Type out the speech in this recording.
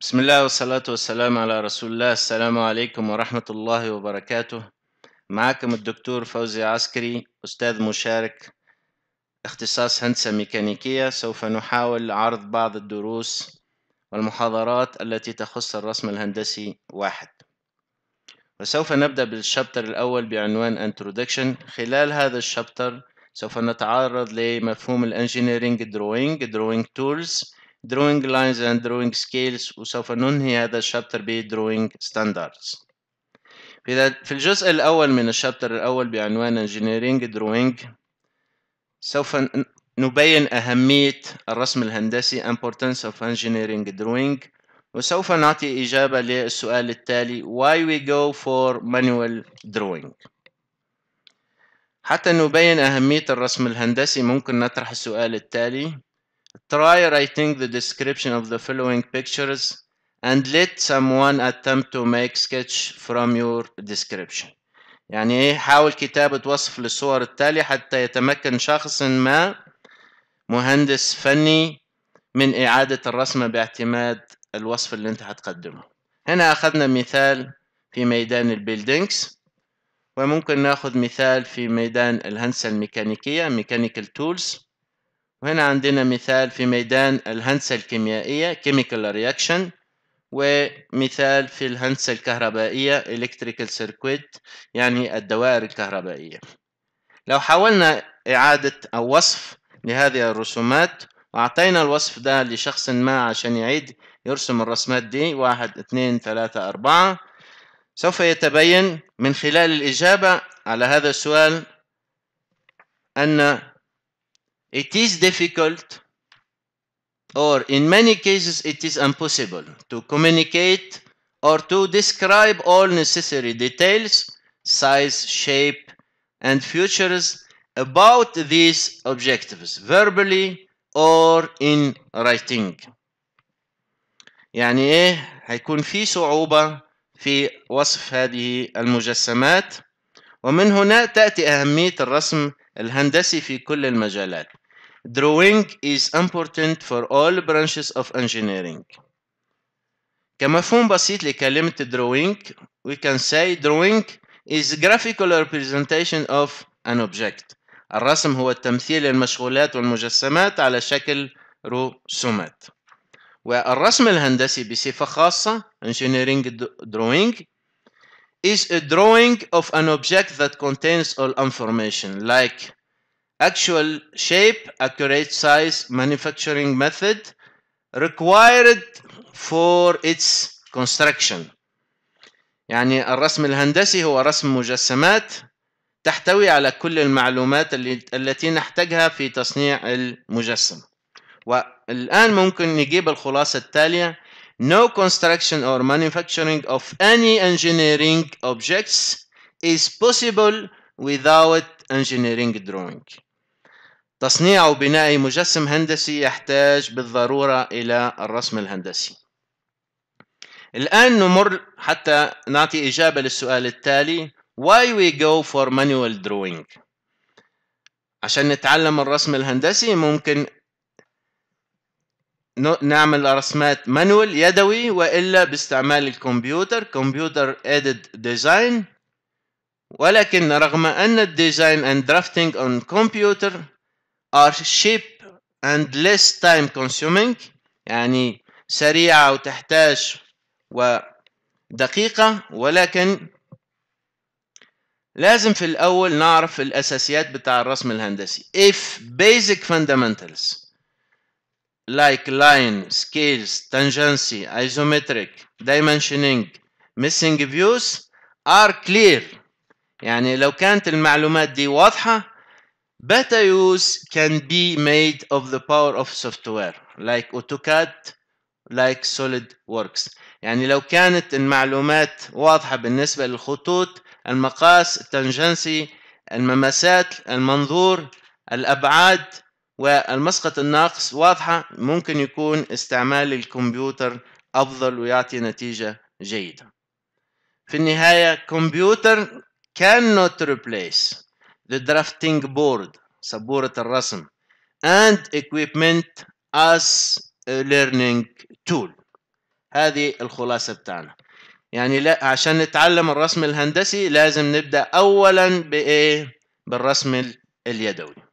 بسم الله والصلاة والسلام على رسول الله السلام عليكم ورحمة الله وبركاته معكم الدكتور فوزي عسكري أستاذ مشارك اختصاص هندسة ميكانيكية سوف نحاول عرض بعض الدروس والمحاضرات التي تخص الرسم الهندسي واحد وسوف نبدأ بالشابتر الأول بعنوان Introduction خلال هذا الشابتر سوف نتعرض لمفهوم الانجينيرينج دروينج دروينج تولز drawing lines and drawing scales وسوف ننهي هذا الشابتر ب drawing standards في الجزء الأول من الشابتر الأول بعنوان engineering drawing سوف نبين أهمية الرسم الهندسي importance of engineering drawing وسوف نعطي إجابة للسؤال التالي why we go for manual drawing حتى نبين أهمية الرسم الهندسي ممكن نطرح السؤال التالي Try writing the description of the following pictures and let someone attempt to make sketch from your description يعني ايه حاول كتابة وصف للصور التالية حتى يتمكن شخص ما مهندس فني من إعادة الرسمة باعتماد الوصف اللي انت هتقدمه هنا أخذنا مثال في ميدان البيلدينجز وممكن ناخذ مثال في ميدان الهندسة الميكانيكية ميكانيكال تولز وهنا عندنا مثال في ميدان الهندسة الكيميائية Chemical Reaction ومثال في الهندسة الكهربائية Electrical Circuit يعني الدوائر الكهربائية لو حاولنا إعادة أو وصف لهذه الرسومات وأعطينا الوصف ده لشخص ما عشان يعيد يرسم الرسمات دي واحد اثنين ثلاثة أربعة سوف يتبين من خلال الإجابة على هذا السؤال أن It is difficult or in many cases it is impossible to communicate or to describe all necessary details, size, shape, and features about these objectives verbally or in writing. يعني ايه هيكون في صعوبة في وصف هذه المجسمات ومن هنا تأتي أهمية الرسم الهندسي في كل المجالات Drawing is important for all branches of engineering. كمفهوم بسيط لكلمة drawing we can say drawing is graphical representation of an object. الرسم هو التمثيل للمشغولات والمجسمات على شكل رسومات. والرسم الهندسي بصفة خاصة engineering drawing is a drawing of an object that contains all information like actual shape, accurate size, manufacturing method required for its construction. يعني الرسم الهندسي هو رسم مجسمات تحتوي على كل المعلومات التي نحتاجها في تصنيع المجسم. والآن ممكن نجيب الخلاصة التالية No construction or manufacturing of any engineering objects is possible without engineering drawing. تصنيع وبناء مجسم هندسي يحتاج بالضرورة إلى الرسم الهندسي الآن نمر حتى نعطي إجابة للسؤال التالي Why we go for manual drawing عشان نتعلم الرسم الهندسي ممكن نعمل رسمات مانوال يدوي وإلا باستعمال الكمبيوتر كمبيوتر aided design ولكن رغم أن الديزاين and drafting on computer are cheap and less time consuming يعني سريعة وتحتاج ودقيقة ولكن لازم في الأول نعرف الأساسيات بتاع الرسم الهندسي if basic fundamentals like line, scales, tangency, isometric, dimensioning, missing views are clear يعني لو كانت المعلومات دي واضحة Better use can be made of the power of software like AutoCAD like SolidWorks يعني لو كانت المعلومات واضحة بالنسبة للخطوط المقاس التنجنسي المماسات المنظور الأبعاد والمسقط الناقص واضحة ممكن يكون استعمال الكمبيوتر أفضل ويعطي نتيجة جيدة في النهاية كمبيوتر cannot replace the drafting board سبورة الرسم and equipment as a learning tool هذه الخلاصة بتاعنا يعني لا عشان نتعلم الرسم الهندسي لازم نبدأ أولا بإيه بالرسم اليدوي